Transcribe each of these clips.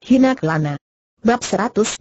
Hina Kelana. Bab 121.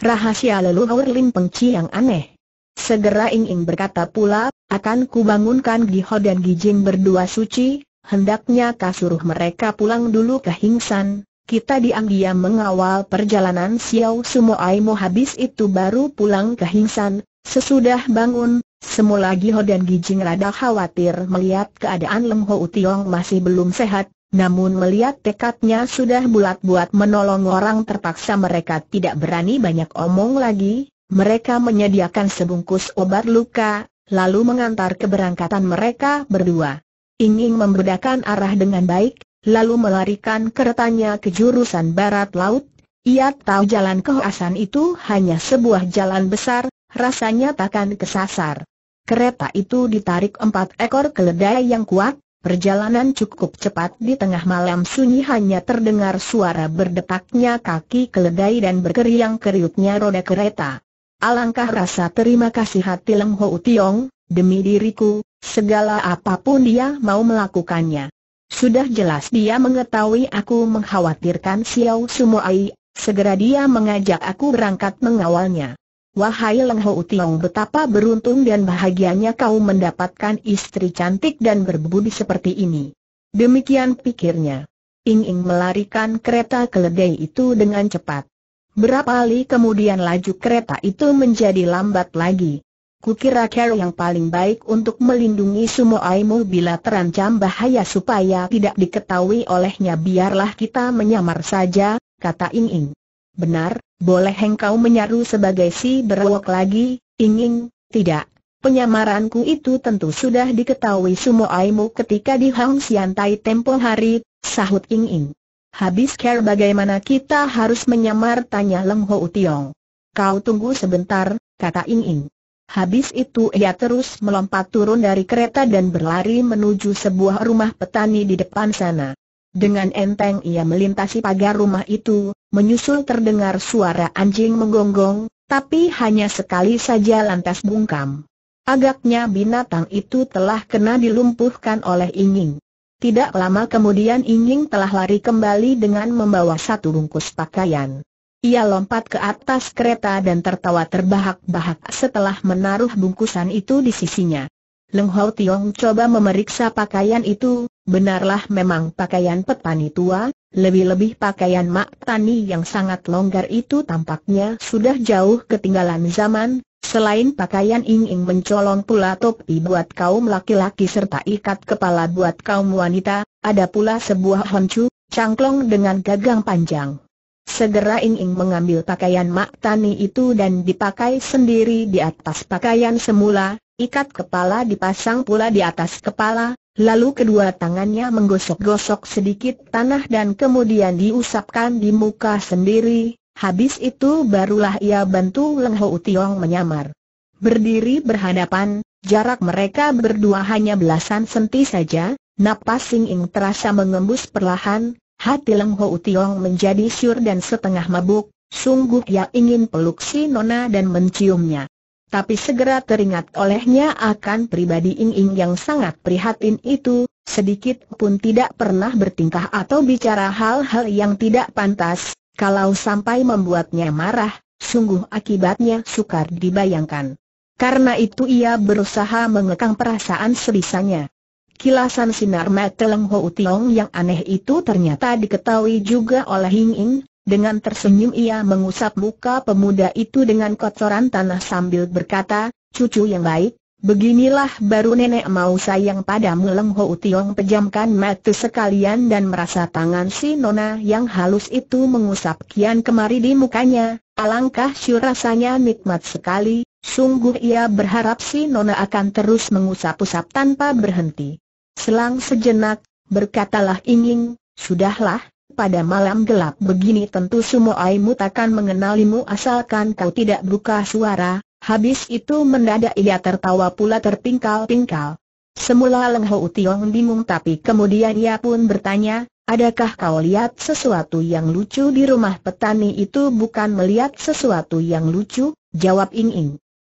Rahasia leluhur Lim Pengci yang aneh. Segera Ing Ing berkata pula, akan kubangunkan Giho dan Gijing berdua suci, hendaknya kasuruh mereka pulang dulu ke Hingsan, kita diam mengawal perjalanan Xiao Sumo Aimo habis itu baru pulang ke Hingsan, sesudah bangun, semula Giho dan Gijing rada khawatir melihat keadaan Lem Ho Utiong masih belum sehat, namun melihat tekadnya sudah bulat buat menolong orang terpaksa mereka tidak berani banyak omong lagi, mereka menyediakan sebungkus obat luka, lalu mengantar keberangkatan mereka berdua. Ingin membedakan arah dengan baik, lalu melarikan keretanya ke jurusan barat laut, ia tahu jalan kehoasan itu hanya sebuah jalan besar, rasanya takkan kesasar. Kereta itu ditarik empat ekor keledai yang kuat, Perjalanan cukup cepat di tengah malam sunyi hanya terdengar suara berdetaknya kaki keledai dan berkeriang keriutnya roda kereta. Alangkah rasa terima kasih hati Leng Ho Tiong, demi diriku, segala apapun dia mau melakukannya. Sudah jelas dia mengetahui aku mengkhawatirkan Xiao Sumo Ai. segera dia mengajak aku berangkat mengawalnya. Wahai Leng Ho Utiong betapa beruntung dan bahagianya kau mendapatkan istri cantik dan berbudi seperti ini. Demikian pikirnya. Ing-ing melarikan kereta keledai itu dengan cepat. Berapa kali kemudian laju kereta itu menjadi lambat lagi. Kukira Carol yang paling baik untuk melindungi semua Aimu bila terancam bahaya supaya tidak diketahui olehnya biarlah kita menyamar saja, kata Ing-ing. Benar, boleh engkau menyaru sebagai si berwok lagi, ingin, tidak. Penyamaranku itu tentu sudah diketahui semua aimu ketika di Hang Sian Tai tempo hari, sahut Ing Ing. Habis care bagaimana kita harus menyamar tanya Leng Ho Tiong. Kau tunggu sebentar, kata Ing Ing. Habis itu ia terus melompat turun dari kereta dan berlari menuju sebuah rumah petani di depan sana. Dengan enteng ia melintasi pagar rumah itu, menyusul terdengar suara anjing menggonggong, tapi hanya sekali saja lantas bungkam. Agaknya binatang itu telah kena dilumpuhkan oleh Inging. Tidak lama kemudian Inging telah lari kembali dengan membawa satu bungkus pakaian. Ia lompat ke atas kereta dan tertawa terbahak-bahak setelah menaruh bungkusan itu di sisinya. Leng Hau Tiong coba memeriksa pakaian itu, benarlah memang pakaian petani tua, lebih-lebih pakaian mak tani yang sangat longgar itu tampaknya sudah jauh ketinggalan zaman, selain pakaian ing-ing mencolong pula topi buat kaum laki-laki serta ikat kepala buat kaum wanita, ada pula sebuah honcu, cangklong dengan gagang panjang. Segera Ing Ing mengambil pakaian Mak Tani itu dan dipakai sendiri di atas pakaian semula, ikat kepala dipasang pula di atas kepala, lalu kedua tangannya menggosok-gosok sedikit tanah dan kemudian diusapkan di muka sendiri, habis itu barulah ia bantu Leng Ho Tiong menyamar. Berdiri berhadapan, jarak mereka berdua hanya belasan senti saja, napas Ing Ing terasa mengembus perlahan, Hati Leng Ho Utiong menjadi syur dan setengah mabuk, sungguh ia ingin peluk si Nona dan menciumnya. Tapi segera teringat olehnya akan pribadi Ing Ing yang sangat prihatin itu, sedikit pun tidak pernah bertingkah atau bicara hal-hal yang tidak pantas, kalau sampai membuatnya marah, sungguh akibatnya sukar dibayangkan. Karena itu ia berusaha mengekang perasaan sebisanya. Kilasan sinar mata Leng Ho utiong yang aneh itu ternyata diketahui juga oleh Hing Ing, dengan tersenyum ia mengusap muka pemuda itu dengan kotoran tanah sambil berkata, cucu yang baik, beginilah baru nenek mau sayang padamu Leng Ho utiong pejamkan mata sekalian dan merasa tangan si nona yang halus itu mengusap kian kemari di mukanya, alangkah syur rasanya nikmat sekali, sungguh ia berharap si nona akan terus mengusap-usap tanpa berhenti. Selang sejenak, berkatalah Inging, sudahlah, pada malam gelap begini tentu semua aimu takkan mengenalimu asalkan kau tidak buka suara. Habis itu mendadak ia tertawa pula terpingkal-pingkal. Semula Leng Ho Tiong bingung tapi kemudian ia pun bertanya, adakah kau lihat sesuatu yang lucu di rumah petani itu bukan melihat sesuatu yang lucu? Jawab Ing Ing.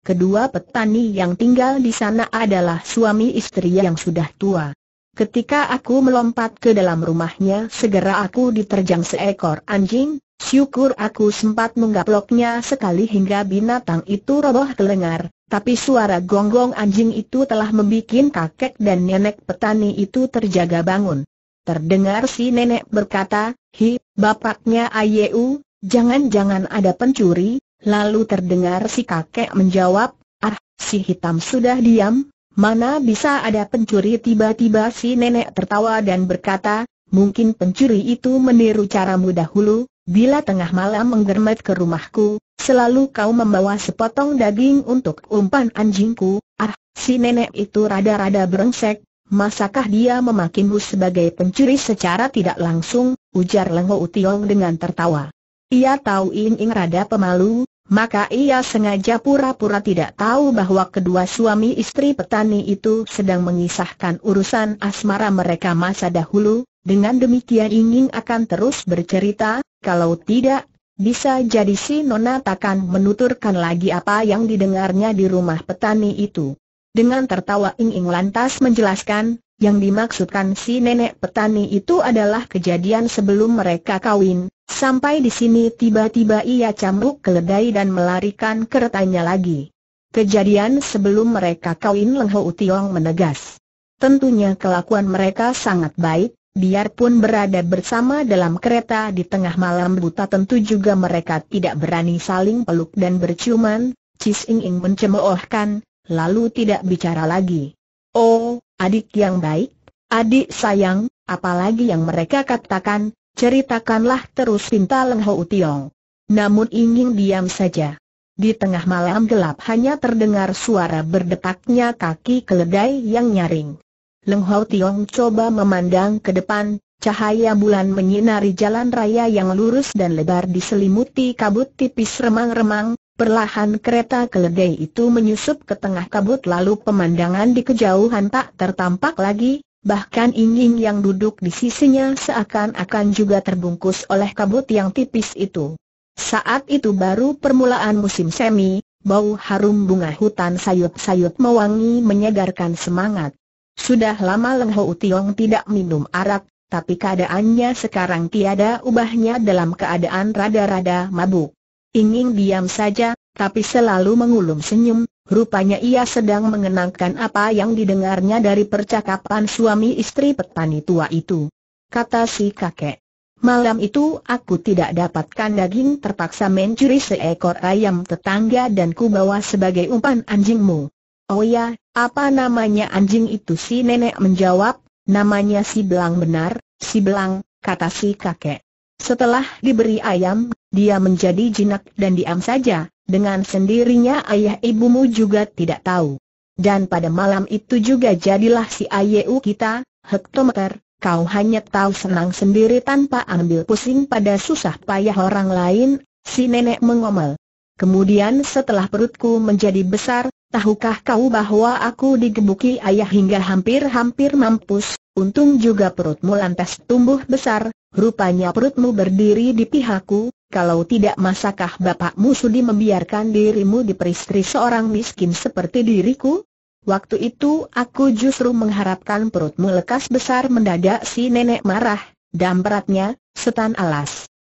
Kedua petani yang tinggal di sana adalah suami istri yang sudah tua. Ketika aku melompat ke dalam rumahnya segera aku diterjang seekor anjing, syukur aku sempat menggaploknya sekali hingga binatang itu roboh kelengar, tapi suara gonggong anjing itu telah membuat kakek dan nenek petani itu terjaga bangun. Terdengar si nenek berkata, Hi, bapaknya Ayu, jangan-jangan ada pencuri, Lalu terdengar si kakek menjawab, ah, si hitam sudah diam, mana bisa ada pencuri tiba-tiba si nenek tertawa dan berkata, mungkin pencuri itu meniru caramu dahulu, bila tengah malam menggermet ke rumahku, selalu kau membawa sepotong daging untuk umpan anjingku, ah, si nenek itu rada-rada berengsek. Masakah dia memakimu sebagai pencuri secara tidak langsung? Ujar Lengho Utiong dengan tertawa. Ia tahu Ying Ying rada pemalu, maka ia sengaja pura-pura tidak tahu bahwa kedua suami istri petani itu sedang mengisahkan urusan asmara mereka masa dahulu, dengan demikian Ying Ying akan terus bercerita, kalau tidak, bisa jadi si Nona takkan menuturkan lagi apa yang didengarnya di rumah petani itu. Dengan tertawa Ying Ying lantas menjelaskan, yang dimaksudkan si nenek petani itu adalah kejadian sebelum mereka kawin, Sampai di sini tiba-tiba ia cambuk keledai dan melarikan keretanya lagi. Kejadian sebelum mereka kawin Leng Ho Tiong menegas. Tentunya kelakuan mereka sangat baik, biarpun berada bersama dalam kereta di tengah malam buta tentu juga mereka tidak berani saling peluk dan berciuman, Cis Ing Ing mencemoohkan, lalu tidak bicara lagi. Oh, adik yang baik, adik sayang, apalagi yang mereka katakan, ceritakanlah terus pinta Leng Ho Tiong. Namun ingin diam saja. Di tengah malam gelap hanya terdengar suara berdetaknya kaki keledai yang nyaring. Leng Ho Tiong coba memandang ke depan, cahaya bulan menyinari jalan raya yang lurus dan lebar diselimuti kabut tipis remang-remang, perlahan kereta keledai itu menyusup ke tengah kabut lalu pemandangan di kejauhan tak tertampak lagi, bahkan Ying yang duduk di sisinya seakan-akan juga terbungkus oleh kabut yang tipis itu. Saat itu baru permulaan musim semi, bau harum bunga hutan sayut-sayut mewangi menyegarkan semangat. Sudah lama Leng Ho Tiong tidak minum arak, tapi keadaannya sekarang tiada ubahnya dalam keadaan rada-rada mabuk. Ingin diam saja, tapi selalu mengulum senyum, rupanya ia sedang mengenangkan apa yang didengarnya dari percakapan suami istri petani tua itu. Kata si kakek. Malam itu aku tidak dapatkan daging terpaksa mencuri seekor ayam tetangga dan kubawa sebagai umpan anjingmu. Oh ya, apa namanya anjing itu si nenek menjawab, namanya si Belang benar, si Belang, kata si kakek. Setelah diberi ayam, dia menjadi jinak dan diam saja, dengan sendirinya ayah ibumu juga tidak tahu. Dan pada malam itu juga jadilah si Ayu kita, hektometer, kau hanya tahu senang sendiri tanpa ambil pusing pada susah payah orang lain, si nenek mengomel. Kemudian setelah perutku menjadi besar, tahukah kau bahwa aku digebuki ayah hingga hampir-hampir mampus, untung juga perutmu lantas tumbuh besar, rupanya perutmu berdiri di pihakku, kalau tidak masakah bapakmu sudi membiarkan dirimu diperistri seorang miskin seperti diriku? Waktu itu aku justru mengharapkan perutmu lekas besar mendadak si nenek marah, dan beratnya setan alas.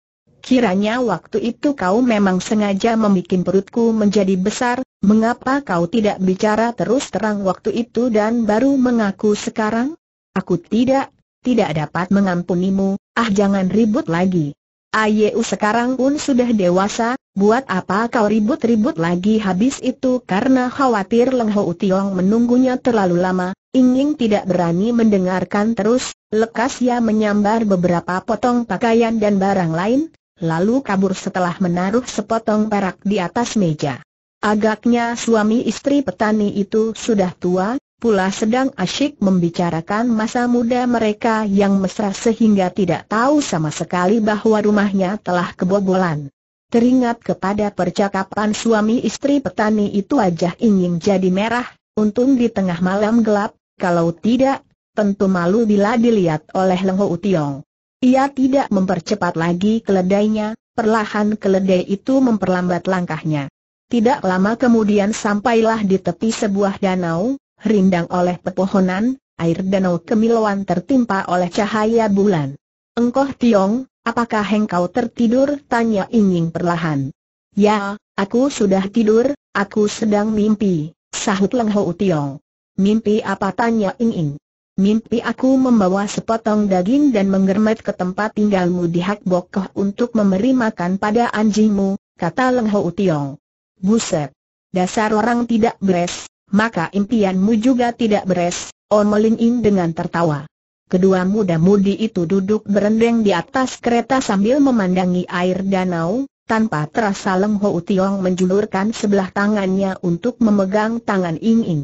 Kiranya waktu itu kau memang sengaja membuat perutku menjadi besar, mengapa kau tidak bicara terus terang waktu itu dan baru mengaku sekarang? Aku tidak, tidak dapat mengampunimu, ah jangan ribut lagi. Ayu sekarang pun sudah dewasa, buat apa kau ribut-ribut lagi habis itu karena khawatir Leng Ho Utiong menunggunya terlalu lama, Ingin tidak berani mendengarkan terus, lekas ia menyambar beberapa potong pakaian dan barang lain, lalu kabur setelah menaruh sepotong perak di atas meja. Agaknya suami istri petani itu sudah tua, pula sedang asyik membicarakan masa muda mereka yang mesra sehingga tidak tahu sama sekali bahwa rumahnya telah kebobolan. Teringat kepada percakapan suami istri petani itu wajah ingin jadi merah, untung di tengah malam gelap, kalau tidak, tentu malu bila dilihat oleh Lengho Utiong. Ia tidak mempercepat lagi keledainya, perlahan keledai itu memperlambat langkahnya. Tidak lama kemudian sampailah di tepi sebuah danau, rindang oleh pepohonan, air danau kemilauan tertimpa oleh cahaya bulan. Engkoh Tiong, apakah engkau tertidur? Tanya Ingin perlahan. Ya, aku sudah tidur, aku sedang mimpi, sahut Leng Ho Tiong. Mimpi apa? Tanya Ingin. Mimpi aku membawa sepotong daging dan menggermet ke tempat tinggalmu di Hak Bokoh untuk memberi makan pada anjingmu, kata Leng Ho Tiong. Buset! Dasar orang tidak beres, maka impianmu juga tidak beres, Omelin dengan tertawa. Kedua muda-mudi itu duduk berendeng di atas kereta sambil memandangi air danau, tanpa terasa Leng Ho Tiong menjulurkan sebelah tangannya untuk memegang tangan Ing Ing.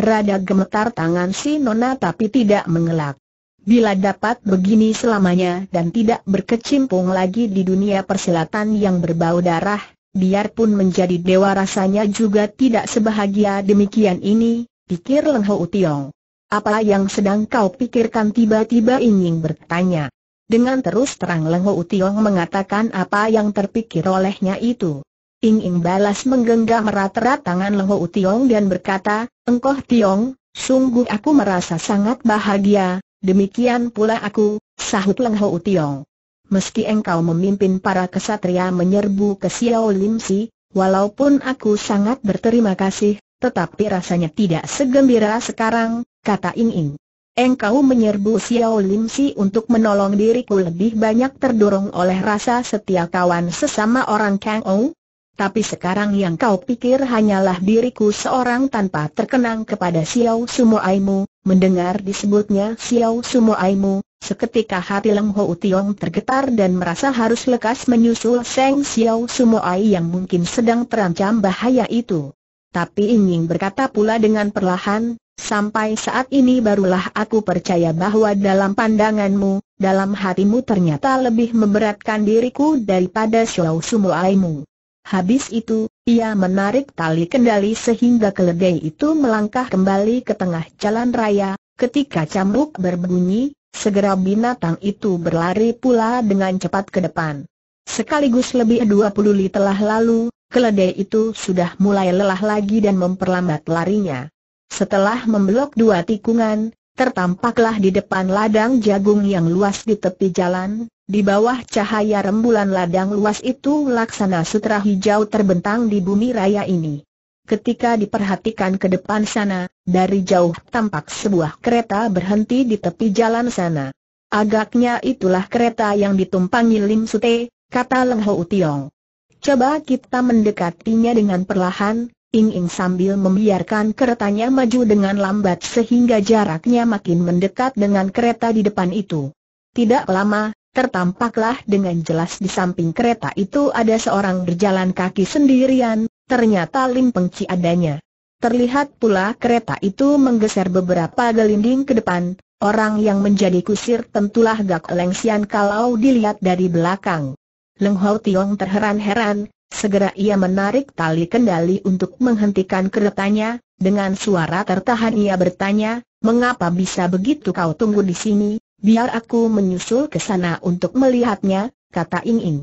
Rada gemetar tangan si Nona tapi tidak mengelak. Bila dapat begini selamanya dan tidak berkecimpung lagi di dunia persilatan yang berbau darah, biarpun menjadi dewa rasanya juga tidak sebahagia demikian ini, pikir Leng Ho utiong. Apa yang sedang kau pikirkan tiba-tiba ingin bertanya. Dengan terus terang Leng Ho utiong mengatakan apa yang terpikir olehnya itu. Ing-ing balas menggenggam erat-erat tangan Leng Ho utiong dan berkata, Engkoh Tiong, sungguh aku merasa sangat bahagia, demikian pula aku, sahut Leng Ho utiong meski engkau memimpin para kesatria menyerbu ke Xiao Lim Si, walaupun aku sangat berterima kasih, tetapi rasanya tidak segembira sekarang, kata Ing Ing. Engkau menyerbu Xiao Lim Si untuk menolong diriku lebih banyak terdorong oleh rasa setia kawan sesama orang Kang Ou. Tapi sekarang yang kau pikir hanyalah diriku seorang tanpa terkenang kepada Xiao Sumo Aimu. Mendengar disebutnya Xiao Sumo Aimu, Seketika hati Leng Ho Utiong tergetar dan merasa harus lekas menyusul Seng Xiao Sumoai yang mungkin sedang terancam bahaya itu. Tapi Ying berkata pula dengan perlahan, sampai saat ini barulah aku percaya bahwa dalam pandanganmu, dalam hatimu ternyata lebih memberatkan diriku daripada Xiao Sumoaimu. Habis itu, ia menarik tali kendali sehingga keledai itu melangkah kembali ke tengah jalan raya, ketika camuk berbunyi, Segera binatang itu berlari pula dengan cepat ke depan. Sekaligus lebih 20 li telah lalu, keledai itu sudah mulai lelah lagi dan memperlambat larinya. Setelah membelok dua tikungan, tertampaklah di depan ladang jagung yang luas di tepi jalan, di bawah cahaya rembulan ladang luas itu laksana sutra hijau terbentang di bumi raya ini. Ketika diperhatikan ke depan sana, dari jauh tampak sebuah kereta berhenti di tepi jalan sana. Agaknya itulah kereta yang ditumpangi Lim Sute, kata Leng Ho Tiong. Coba kita mendekatinya dengan perlahan, Ing Ing sambil membiarkan keretanya maju dengan lambat sehingga jaraknya makin mendekat dengan kereta di depan itu. Tidak lama, tertampaklah dengan jelas di samping kereta itu ada seorang berjalan kaki sendirian, Ternyata Lim Pengci adanya. Terlihat pula kereta itu menggeser beberapa gelinding ke depan, orang yang menjadi kusir tentulah Gak Lengsian kalau dilihat dari belakang. Leng Hau Tiong terheran-heran, segera ia menarik tali kendali untuk menghentikan keretanya, dengan suara tertahan ia bertanya, mengapa bisa begitu kau tunggu di sini, biar aku menyusul ke sana untuk melihatnya, kata Ing Ing.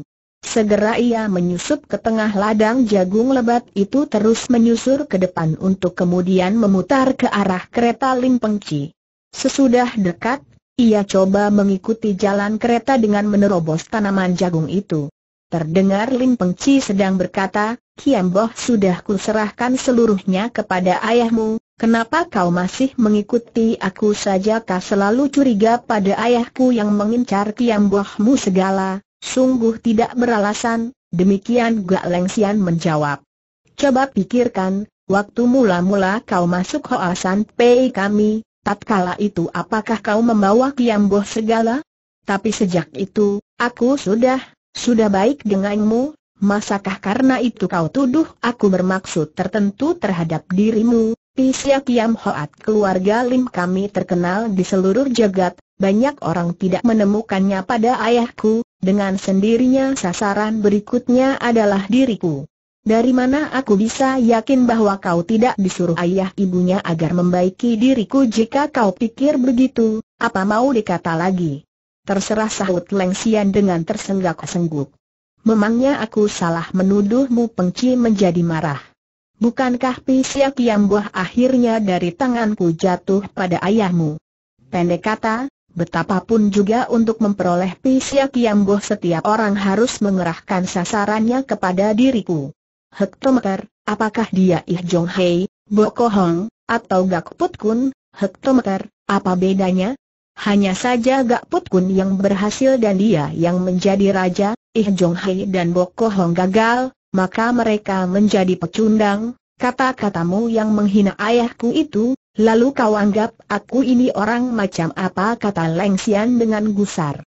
Segera ia menyusup ke tengah ladang jagung lebat itu terus menyusur ke depan untuk kemudian memutar ke arah kereta Lim Pengci. Sesudah dekat, ia coba mengikuti jalan kereta dengan menerobos tanaman jagung itu. Terdengar Lim Pengci sedang berkata, Kiamboh sudah kuserahkan seluruhnya kepada ayahmu, kenapa kau masih mengikuti aku saja kau selalu curiga pada ayahku yang mengincar Kiambohmu segala, Sungguh tidak beralasan, demikian Gak Lengsian menjawab. Coba pikirkan, waktu mula-mula kau masuk Hoasan pei kami, tatkala itu apakah kau membawa Kiamboh segala? Tapi sejak itu, aku sudah, sudah baik denganmu, masakah karena itu kau tuduh aku bermaksud tertentu terhadap dirimu? Pisya Kiam Hoat keluarga Lim kami terkenal di seluruh jagat, banyak orang tidak menemukannya pada ayahku, dengan sendirinya sasaran berikutnya adalah diriku. Dari mana aku bisa yakin bahwa kau tidak disuruh ayah ibunya agar membaiki diriku jika kau pikir begitu, apa mau dikata lagi? Terserah sahut Lengsian dengan tersenggak-sengguk. Memangnya aku salah menuduhmu pengci menjadi marah. Bukankah yang buah akhirnya dari tanganku jatuh pada ayahmu? Pendek kata, Betapapun juga untuk memperoleh yang Kiamboh setiap orang harus mengerahkan sasarannya kepada diriku. Hektometer, apakah dia Ih Jong Hei, Boko Hong, atau Gak Put Kun, hektometer, apa bedanya? Hanya saja Gak Put Kun yang berhasil dan dia yang menjadi raja, Ih Jong Hei dan Boko Hong gagal, maka mereka menjadi pecundang, Kata-katamu yang menghina ayahku itu, Lalu kau anggap aku ini orang macam apa kata Leng Xian dengan gusar.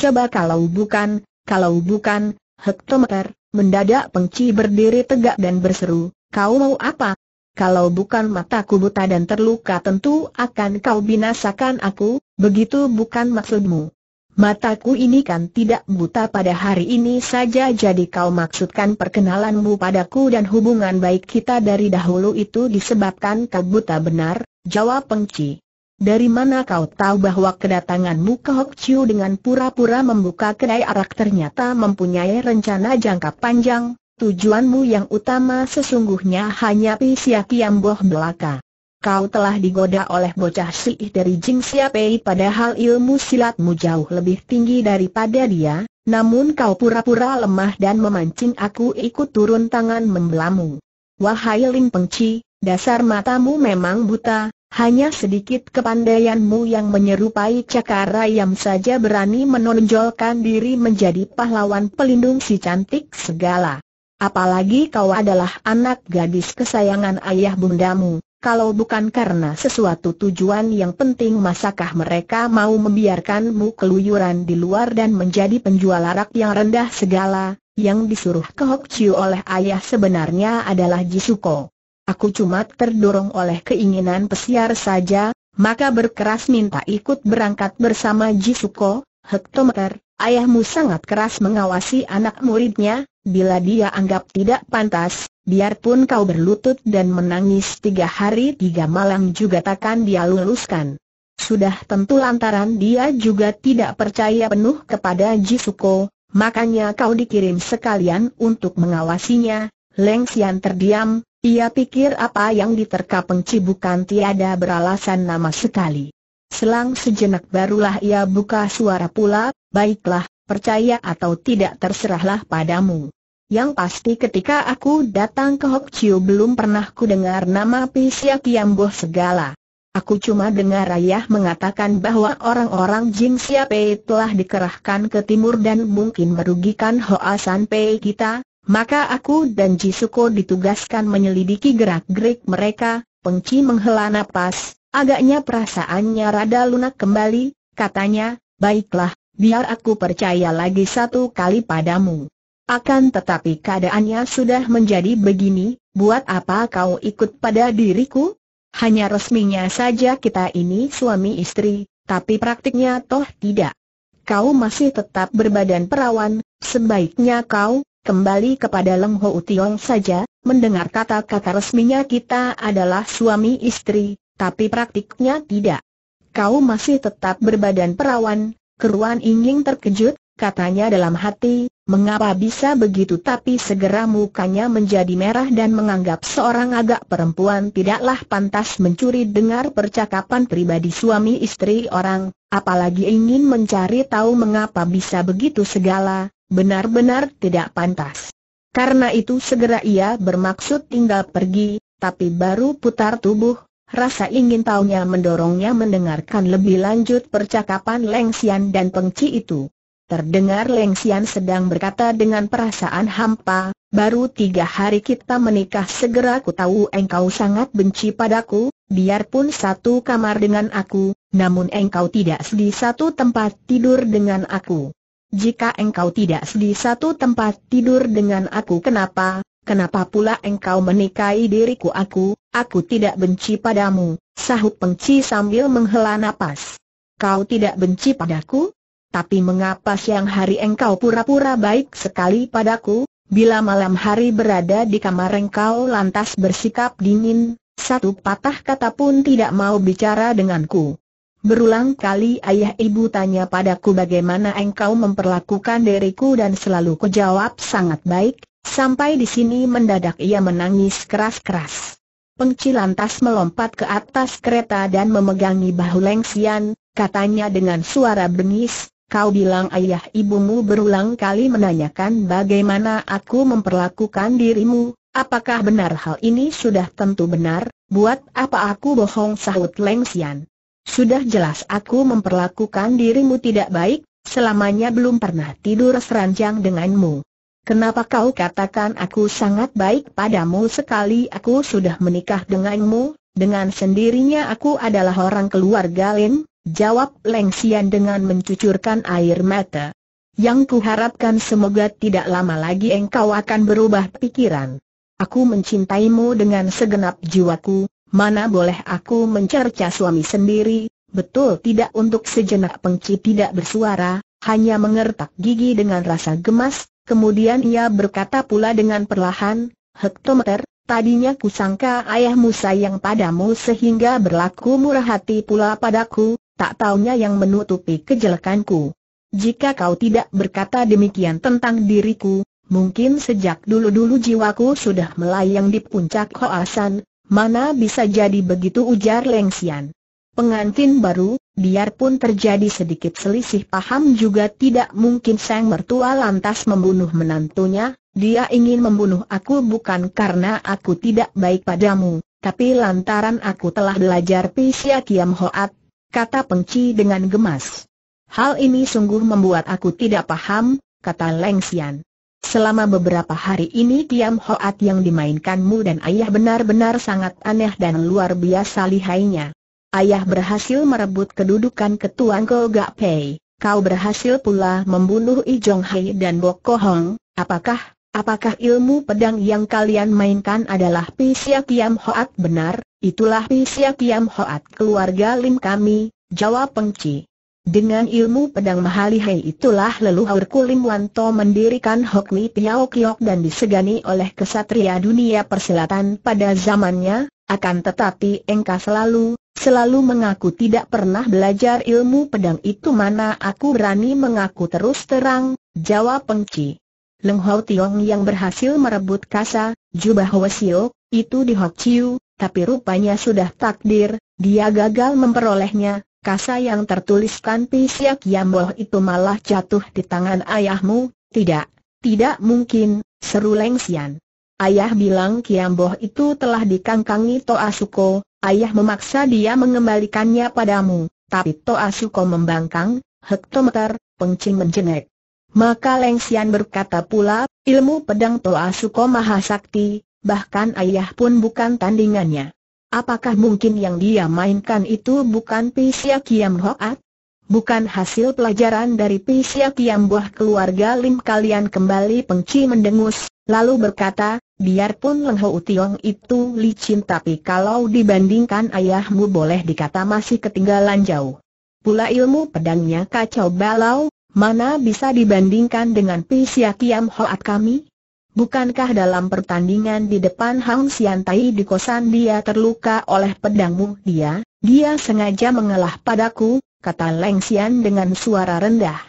Coba kalau bukan, kalau bukan, hektometer, mendadak pengci berdiri tegak dan berseru, kau mau apa? Kalau bukan mataku buta dan terluka tentu akan kau binasakan aku, begitu bukan maksudmu. Mataku ini kan tidak buta pada hari ini saja jadi kau maksudkan perkenalanmu padaku dan hubungan baik kita dari dahulu itu disebabkan kau buta benar, jawab Pengci. Dari mana kau tahu bahwa kedatanganmu ke Hok Chiu dengan pura-pura membuka kedai arak ternyata mempunyai rencana jangka panjang, tujuanmu yang utama sesungguhnya hanya Pisia boh belaka kau telah digoda oleh bocah sih dari Jing Siapei padahal ilmu silatmu jauh lebih tinggi daripada dia, namun kau pura-pura lemah dan memancing aku ikut turun tangan membelamu. Wahai Ling Pengci, dasar matamu memang buta, hanya sedikit kepandaianmu yang menyerupai cakara yang saja berani menonjolkan diri menjadi pahlawan pelindung si cantik segala. Apalagi kau adalah anak gadis kesayangan ayah bundamu, kalau bukan karena sesuatu tujuan yang penting masakah mereka mau membiarkanmu keluyuran di luar dan menjadi penjual larak yang rendah segala, yang disuruh ke Hokchiu oleh ayah sebenarnya adalah Jisuko. Aku cuma terdorong oleh keinginan pesiar saja, maka berkeras minta ikut berangkat bersama Jisuko, hektometer, ayahmu sangat keras mengawasi anak muridnya, bila dia anggap tidak pantas, biarpun kau berlutut dan menangis tiga hari tiga malam juga takkan dia luluskan. Sudah tentu lantaran dia juga tidak percaya penuh kepada Jisuko, makanya kau dikirim sekalian untuk mengawasinya. Leng Xian terdiam, ia pikir apa yang diterka pengcibukan tiada beralasan nama sekali. Selang sejenak barulah ia buka suara pula, baiklah, percaya atau tidak terserahlah padamu. Yang pasti ketika aku datang ke Hok Chiu belum pernah ku dengar nama Pisya Kiambo segala. Aku cuma dengar ayah mengatakan bahwa orang-orang Jin Pei telah dikerahkan ke timur dan mungkin merugikan Hoa San Pei kita, maka aku dan Jisuko ditugaskan menyelidiki gerak-gerik mereka, Pengci menghela napas, agaknya perasaannya rada lunak kembali, katanya, baiklah, biar aku percaya lagi satu kali padamu. Akan tetapi keadaannya sudah menjadi begini, buat apa kau ikut pada diriku? Hanya resminya saja kita ini suami istri, tapi praktiknya toh tidak. Kau masih tetap berbadan perawan, sebaiknya kau, kembali kepada Leng Ho Tiong saja, mendengar kata-kata resminya kita adalah suami istri, tapi praktiknya tidak. Kau masih tetap berbadan perawan, keruan ingin terkejut, katanya dalam hati, mengapa bisa begitu tapi segera mukanya menjadi merah dan menganggap seorang agak perempuan tidaklah pantas mencuri dengar percakapan pribadi suami istri orang, apalagi ingin mencari tahu mengapa bisa begitu segala, benar-benar tidak pantas. Karena itu segera ia bermaksud tinggal pergi, tapi baru putar tubuh, Rasa ingin tahunya mendorongnya mendengarkan lebih lanjut percakapan Leng Xian dan Peng Chi itu. Terdengar Leng Xian sedang berkata dengan perasaan hampa, baru tiga hari kita menikah segera ku tahu engkau sangat benci padaku, biarpun satu kamar dengan aku, namun engkau tidak sedih satu tempat tidur dengan aku. Jika engkau tidak sedih satu tempat tidur dengan aku kenapa, kenapa pula engkau menikahi diriku aku, aku tidak benci padamu, sahut pengci sambil menghela napas. Kau tidak benci padaku? tapi mengapa siang hari engkau pura-pura baik sekali padaku, bila malam hari berada di kamar engkau lantas bersikap dingin, satu patah kata pun tidak mau bicara denganku. Berulang kali ayah ibu tanya padaku bagaimana engkau memperlakukan diriku dan selalu kujawab sangat baik, sampai di sini mendadak ia menangis keras-keras. Pengci lantas melompat ke atas kereta dan memegangi bahu Lengsian, katanya dengan suara bengis, Kau bilang ayah ibumu berulang kali menanyakan bagaimana aku memperlakukan dirimu, apakah benar hal ini sudah tentu benar, buat apa aku bohong sahut Leng Xian. Sudah jelas aku memperlakukan dirimu tidak baik, selamanya belum pernah tidur seranjang denganmu. Kenapa kau katakan aku sangat baik padamu sekali aku sudah menikah denganmu, dengan sendirinya aku adalah orang keluarga Lin, Jawab Leng Xian dengan mencucurkan air mata. Yang kuharapkan semoga tidak lama lagi engkau akan berubah pikiran. Aku mencintaimu dengan segenap jiwaku, mana boleh aku mencerca suami sendiri, betul tidak untuk sejenak pengci tidak bersuara, hanya mengertak gigi dengan rasa gemas, kemudian ia berkata pula dengan perlahan, Hektometer, tadinya kusangka ayahmu sayang padamu sehingga berlaku murah hati pula padaku, tak taunya yang menutupi kejelekanku. Jika kau tidak berkata demikian tentang diriku, mungkin sejak dulu-dulu jiwaku sudah melayang di puncak Hoasan, mana bisa jadi begitu ujar Lengsian. Pengantin baru, biarpun terjadi sedikit selisih paham juga tidak mungkin sang mertua lantas membunuh menantunya, dia ingin membunuh aku bukan karena aku tidak baik padamu, tapi lantaran aku telah belajar Pisya Kiam Hoat, kata Pengci dengan gemas. Hal ini sungguh membuat aku tidak paham, kata Leng Xian. Selama beberapa hari ini Tiam Hoat yang dimainkanmu dan ayah benar-benar sangat aneh dan luar biasa lihainya. Ayah berhasil merebut kedudukan ketua Go Gak Pei. Kau berhasil pula membunuh I Jong Hai dan Bok Kohong. Apakah, apakah ilmu pedang yang kalian mainkan adalah Pisia Tiam Hoat benar? Itulah Pisya Kiam Hoat keluarga Lim kami, jawab Pengci. Dengan ilmu pedang Mahalihai itulah Leluhur Kulim Wanto mendirikan Hokmit Piao Kiok dan disegani oleh kesatria dunia persilatan pada zamannya, akan tetapi engkau selalu, selalu mengaku tidak pernah belajar ilmu pedang itu mana aku berani mengaku terus terang, jawab Pengci. Leng Hau Tiong yang berhasil merebut kasa, jubah Hwasio, itu di Hok Chiu, tapi rupanya sudah takdir, dia gagal memperolehnya, kasa yang tertuliskan pisyak Yamboh itu malah jatuh di tangan ayahmu, tidak, tidak mungkin, seru Lengsian. Ayah bilang Kiamboh itu telah dikangkangi Toasuko, ayah memaksa dia mengembalikannya padamu, tapi Toasuko membangkang, hektometer, pengcing menjenek. Maka Lengsian berkata pula, ilmu pedang Toasuko Mahasakti, bahkan ayah pun bukan tandingannya. Apakah mungkin yang dia mainkan itu bukan Pisya Kiam Hoat? Bukan hasil pelajaran dari Pisya Kiam buah keluarga Lim kalian kembali pengci mendengus, lalu berkata, biarpun Leng Ho Tiong itu licin tapi kalau dibandingkan ayahmu boleh dikata masih ketinggalan jauh. Pula ilmu pedangnya kacau balau, mana bisa dibandingkan dengan Pisya Kiam Hoat kami? Bukankah dalam pertandingan di depan Hang Sian Tai di kosan dia terluka oleh pedangmu dia? Dia sengaja mengalah padaku, kata Leng Sian dengan suara rendah.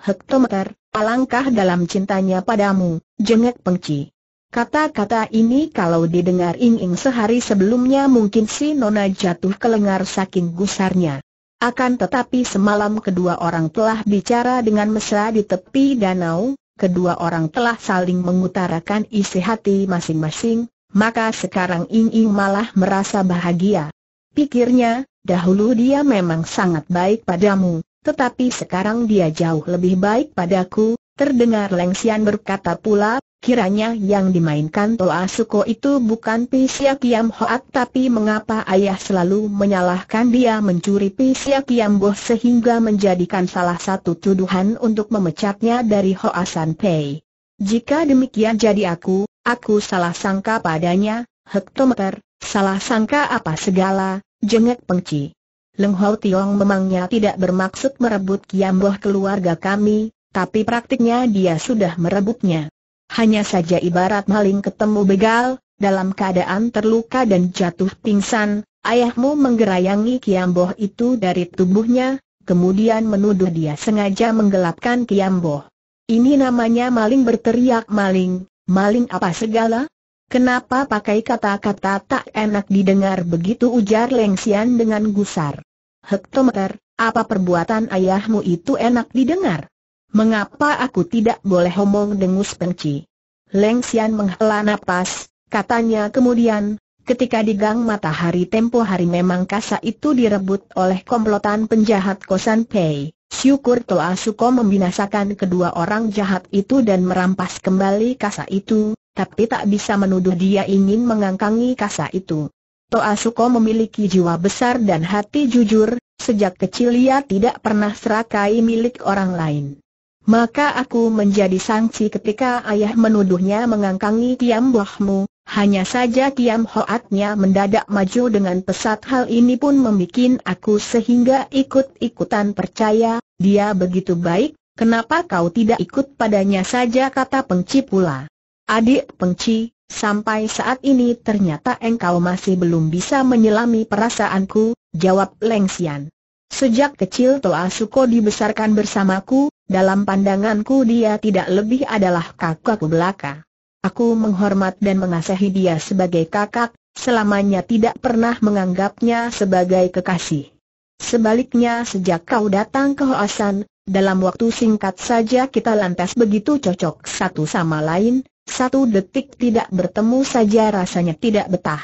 Hektometer, alangkah dalam cintanya padamu, jengek pengci. Kata-kata ini kalau didengar Ing Ing sehari sebelumnya mungkin si Nona jatuh ke lengar saking gusarnya. Akan tetapi semalam kedua orang telah bicara dengan mesra di tepi danau, kedua orang telah saling mengutarakan isi hati masing-masing, maka sekarang Ing Ing malah merasa bahagia. Pikirnya, dahulu dia memang sangat baik padamu, tetapi sekarang dia jauh lebih baik padaku, Terdengar Leng Xian berkata pula, kiranya yang dimainkan Toa Suko itu bukan Pisya Kiam Hoat tapi mengapa ayah selalu menyalahkan dia mencuri Pisya Kiam Boh sehingga menjadikan salah satu tuduhan untuk memecatnya dari Hoa San Pei. Jika demikian jadi aku, aku salah sangka padanya, hektometer, salah sangka apa segala, jengek pengci. Leng Hou Tiong memangnya tidak bermaksud merebut Kiam Boh keluarga kami, tapi praktiknya dia sudah merebutnya. Hanya saja ibarat maling ketemu begal, dalam keadaan terluka dan jatuh pingsan, ayahmu menggerayangi Kiamboh itu dari tubuhnya, kemudian menuduh dia sengaja menggelapkan Kiamboh. Ini namanya maling berteriak maling, maling apa segala? Kenapa pakai kata-kata tak enak didengar begitu ujar Lengsian dengan gusar? Hektometer, apa perbuatan ayahmu itu enak didengar? Mengapa aku tidak boleh omong dengus penci? Leng Xian menghela napas, katanya kemudian, ketika di gang matahari tempo hari memang kasa itu direbut oleh komplotan penjahat kosan Pei. Syukur Toa Suko membinasakan kedua orang jahat itu dan merampas kembali kasa itu, tapi tak bisa menuduh dia ingin mengangkangi kasa itu. Toa Suko memiliki jiwa besar dan hati jujur, sejak kecil ia tidak pernah serakai milik orang lain. Maka aku menjadi sangsi ketika ayah menuduhnya mengangkangi Tiam Bohmu, hanya saja Tiam Hoatnya mendadak maju dengan pesat hal ini pun membuat aku sehingga ikut-ikutan percaya, dia begitu baik, kenapa kau tidak ikut padanya saja kata Pengci pula. Adik Pengci, sampai saat ini ternyata engkau masih belum bisa menyelami perasaanku, jawab Leng Xian. Sejak kecil Toa Suko dibesarkan bersamaku, dalam pandanganku dia tidak lebih adalah kakakku belaka. Aku menghormat dan mengasihi dia sebagai kakak, selamanya tidak pernah menganggapnya sebagai kekasih. Sebaliknya sejak kau datang ke Hoasan, dalam waktu singkat saja kita lantas begitu cocok satu sama lain, satu detik tidak bertemu saja rasanya tidak betah.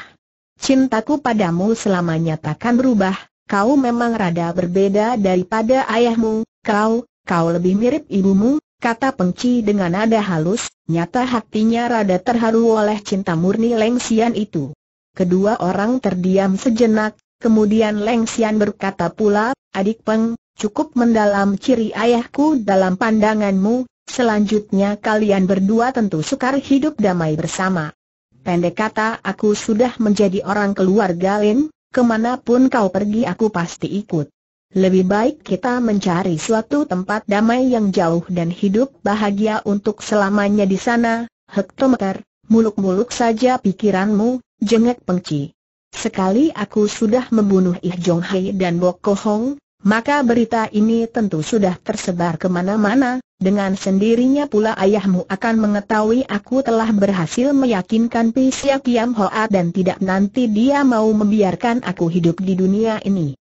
Cintaku padamu selamanya takkan berubah, kau memang rada berbeda daripada ayahmu, kau, kau lebih mirip ibumu, kata pengci dengan nada halus, nyata hatinya rada terharu oleh cinta murni Leng Xian itu. Kedua orang terdiam sejenak, kemudian Leng Xian berkata pula, adik peng, cukup mendalam ciri ayahku dalam pandanganmu, selanjutnya kalian berdua tentu sukar hidup damai bersama. Pendek kata aku sudah menjadi orang keluarga Lin, kemanapun kau pergi aku pasti ikut. Lebih baik kita mencari suatu tempat damai yang jauh dan hidup bahagia untuk selamanya di sana, Hektometer, muluk-muluk saja pikiranmu, jengek pengci. Sekali aku sudah membunuh Ih Jong Hei dan Bok Hong maka berita ini tentu sudah tersebar kemana-mana, dengan sendirinya pula ayahmu akan mengetahui aku telah berhasil meyakinkan Pisia Kiam Hoa dan tidak nanti dia mau membiarkan aku hidup di dunia ini.